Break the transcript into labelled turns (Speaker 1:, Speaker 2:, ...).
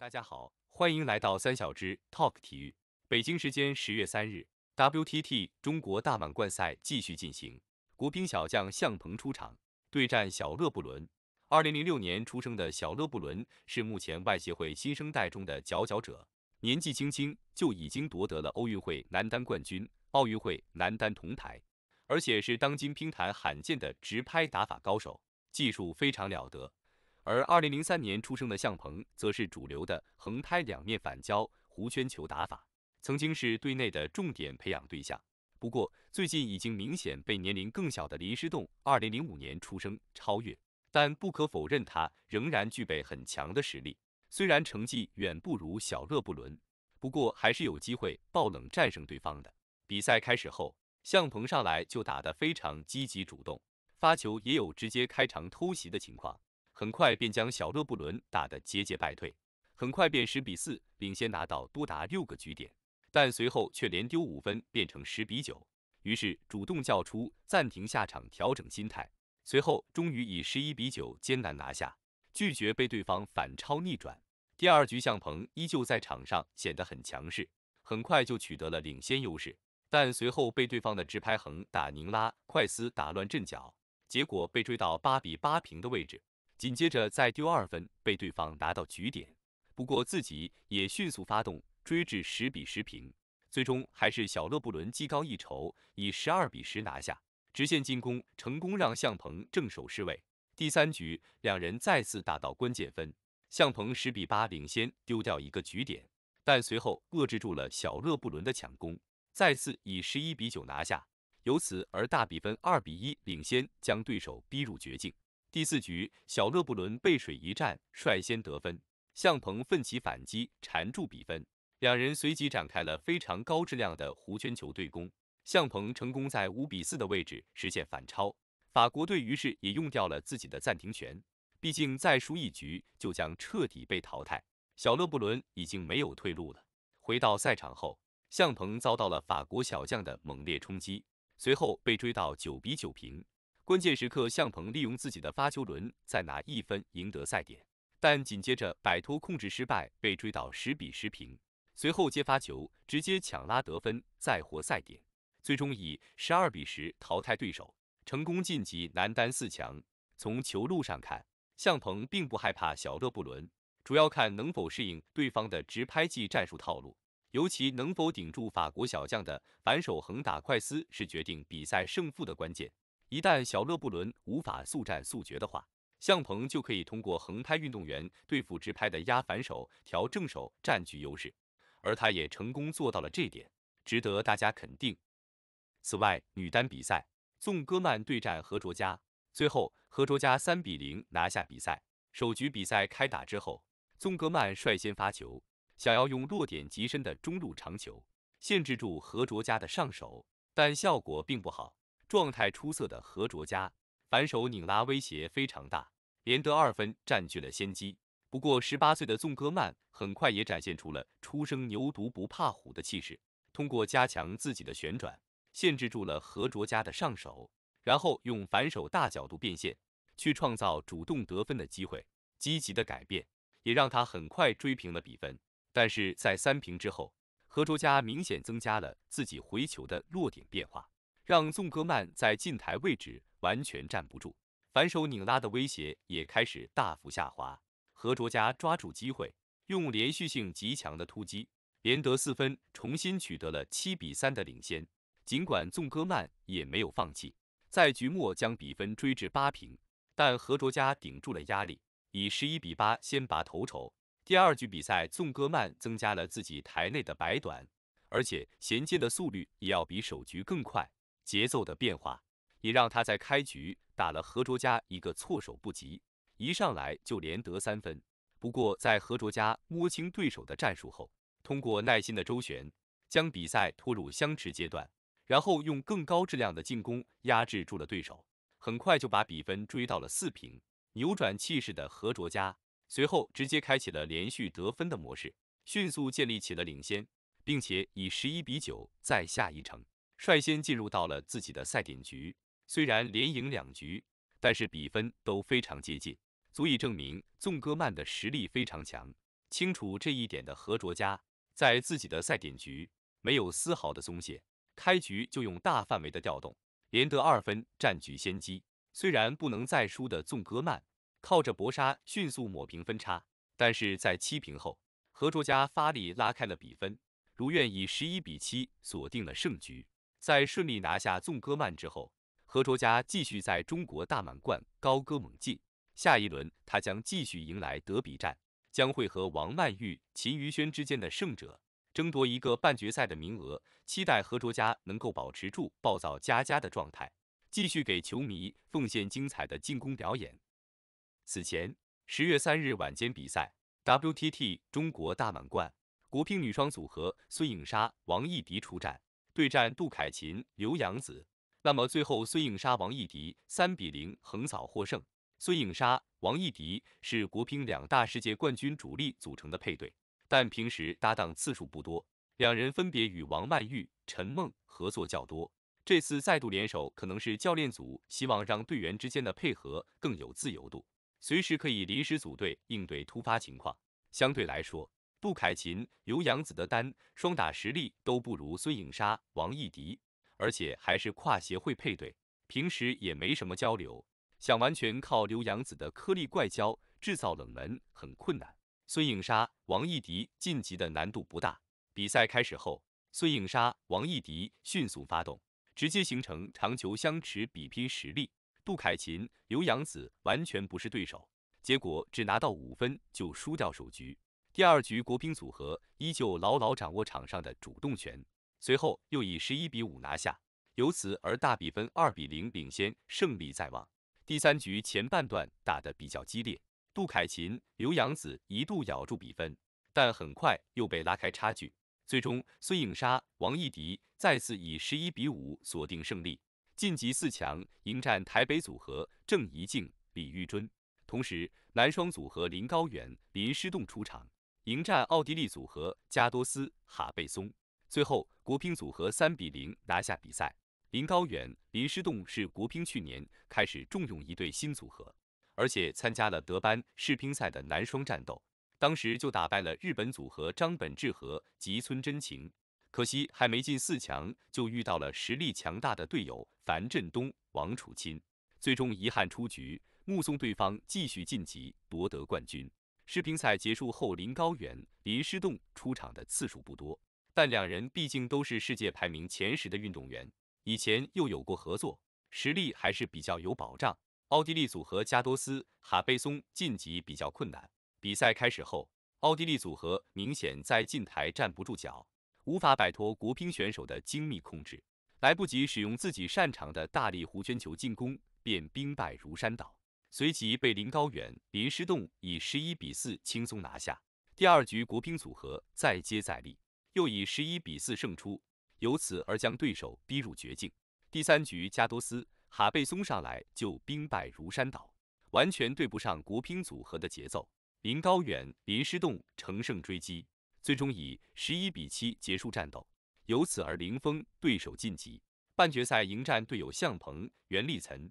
Speaker 1: 大家好，欢迎来到三小只 Talk 体育。北京时间十月三日，WTT 中国大满贯赛继续进行，国乒小将向鹏出场对战小勒布伦。二零零六年出生的小勒布伦是目前外协会新生代中的佼佼者，年纪轻轻就已经夺得了奥运会男单冠军、奥运会男单铜牌，而且是当今乒坛罕见的直拍打法高手，技术非常了得。而二零零三年出生的向鹏则是主流的横拍两面反胶弧圈球打法，曾经是队内的重点培养对象。不过最近已经明显被年龄更小的林诗栋（二零零五年出生）超越。但不可否认，他仍然具备很强的实力。虽然成绩远不如小勒布伦，不过还是有机会爆冷战胜对方的。比赛开始后，向鹏上来就打得非常积极主动，发球也有直接开场偷袭的情况。很快便将小勒布伦打得节节败退，很快便十比四领先，拿到多达六个局点，但随后却连丢五分，变成十比九，于是主动叫出暂停下场调整心态，随后终于以十一比九艰难拿下，拒绝被对方反超逆转。第二局向鹏依旧在场上显得很强势，很快就取得了领先优势，但随后被对方的直拍横打宁拉快撕打乱阵脚，结果被追到八比八平的位置。紧接着再丢二分，被对方拿到局点，不过自己也迅速发动追至十比十平，最终还是小勒布伦技高一筹，以十二比十拿下。直线进攻成功让向鹏正手失位。第三局两人再次打到关键分，向鹏十比八领先，丢掉一个局点，但随后遏制住了小勒布伦的抢攻，再次以十一比九拿下，由此而大比分二比一领先，将对手逼入绝境。第四局，小勒布伦背水一战，率先得分。向鹏奋起反击，缠住比分。两人随即展开了非常高质量的弧圈球对攻。向鹏成功在五比四的位置实现反超，法国队于是也用掉了自己的暂停权。毕竟再输一局就将彻底被淘汰。小勒布伦已经没有退路了。回到赛场后，向鹏遭到了法国小将的猛烈冲击，随后被追到九比九平。关键时刻，向鹏利用自己的发球轮再拿一分，赢得赛点。但紧接着摆脱控制失败，被追到十比十平。随后接发球直接抢拉得分，再获赛点，最终以十二比十淘汰对手，成功晋级男单四强。从球路上看，向鹏并不害怕小勒布伦，主要看能否适应对方的直拍技战术套路，尤其能否顶住法国小将的反手横打快撕是决定比赛胜负的关键。一旦小勒布伦无法速战速决的话，向鹏就可以通过横拍运动员对付直拍的压反手调正手占据优势，而他也成功做到了这点，值得大家肯定。此外，女单比赛，纵戈曼对战何卓佳，最后何卓佳三比零拿下比赛。首局比赛开打之后，纵戈曼率先发球，想要用落点极深的中路长球限制住何卓佳的上手，但效果并不好。状态出色的何卓佳反手拧拉威胁非常大，连得二分占据了先机。不过，十八岁的纵戈曼很快也展现出了初生牛犊不怕虎的气势，通过加强自己的旋转，限制住了何卓佳的上手，然后用反手大角度变线去创造主动得分的机会。积极的改变也让他很快追平了比分。但是在三平之后，何卓佳明显增加了自己回球的落点变化。让纵戈曼在近台位置完全站不住，反手拧拉的威胁也开始大幅下滑。何卓佳抓住机会，用连续性极强的突击连得四分，重新取得了七比三的领先。尽管纵戈曼也没有放弃，在局末将比分追至八平，但何卓佳顶住了压力，以十一比八先拔头筹。第二局比赛，纵戈曼增加了自己台内的白短，而且衔接的速率也要比首局更快。节奏的变化也让他在开局打了何卓佳一个措手不及，一上来就连得三分。不过，在何卓佳摸清对手的战术后，通过耐心的周旋，将比赛拖入相持阶段，然后用更高质量的进攻压制住了对手，很快就把比分追到了四平。扭转气势的何卓佳随后直接开启了连续得分的模式，迅速建立起了领先，并且以十一比九再下一城。率先进入到了自己的赛点局，虽然连赢两局，但是比分都非常接近，足以证明纵戈曼的实力非常强。清楚这一点的何卓佳，在自己的赛点局没有丝毫的松懈，开局就用大范围的调动，连得二分，占据先机。虽然不能再输的纵戈曼靠着搏杀迅速抹平分差，但是在七平后，何卓佳发力拉开了比分，如愿以十一比七锁定了胜局。在顺利拿下纵歌曼之后，何卓佳继续在中国大满贯高歌猛进。下一轮，她将继续迎来德比战，将会和王曼玉、秦于轩之间的胜者争夺一个半决赛的名额。期待何卓佳能够保持住暴躁佳佳的状态，继续给球迷奉献精彩的进攻表演。此前，十月三日晚间比赛，WTT 中国大满贯国乒女双组合孙颖莎、王艺迪出战。对战杜凯芹、刘洋子，那么最后孙颖莎、王艺迪三比零横扫获胜。孙颖莎、王艺迪是国乒两大世界冠军主力组成的配对，但平时搭档次数不多，两人分别与王曼玉、陈梦合作较多。这次再度联手，可能是教练组希望让队员之间的配合更有自由度，随时可以临时组队应对突发情况。相对来说，杜凯芹、刘洋子的单双打实力都不如孙颖莎、王艺迪，而且还是跨协会配对，平时也没什么交流，想完全靠刘洋子的颗粒怪胶制造冷门很困难。孙颖莎、王艺迪晋级的难度不大。比赛开始后，孙颖莎、王艺迪迅速发动，直接形成长球相持比拼实力，杜凯芹、刘洋子完全不是对手，结果只拿到五分就输掉首局。第二局国乒组合依旧牢牢掌握场上的主动权，随后又以十一比五拿下，由此而大比分二比零领先，胜利在望。第三局前半段打得比较激烈，杜凯芹、刘洋子一度咬住比分，但很快又被拉开差距，最终孙颖莎、王艺迪再次以十一比五锁定胜利，晋级四强，迎战台北组合郑怡静、李玉珍。同时男双组合林高远、林诗栋出场。迎战奥地利组合加多斯哈贝松，最后国乒组合三比零拿下比赛。林高远、林诗栋是国乒去年开始重用一对新组合，而且参加了德班世乒赛的男双战斗，当时就打败了日本组合张本智和、吉村真晴，可惜还没进四强就遇到了实力强大的队友樊振东、王楚钦，最终遗憾出局，目送对方继续晋级夺得冠军。世乒赛结束后，林高远、林诗栋出场的次数不多，但两人毕竟都是世界排名前十的运动员，以前又有过合作，实力还是比较有保障。奥地利组合加多斯、哈贝松晋级比较困难。比赛开始后，奥地利组合明显在近台站不住脚，无法摆脱国乒选手的精密控制，来不及使用自己擅长的大力弧圈球进攻，便兵败如山倒。随即被林高远、林诗栋以十一比四轻松拿下。第二局国乒组合再接再厉，又以十一比四胜出，由此而将对手逼入绝境。第三局加多斯、哈贝松上来就兵败如山倒，完全对不上国乒组合的节奏。林高远、林诗栋乘胜追击，最终以十一比七结束战斗，由此而零封对手晋级半决赛，迎战队友向鹏、袁励岑。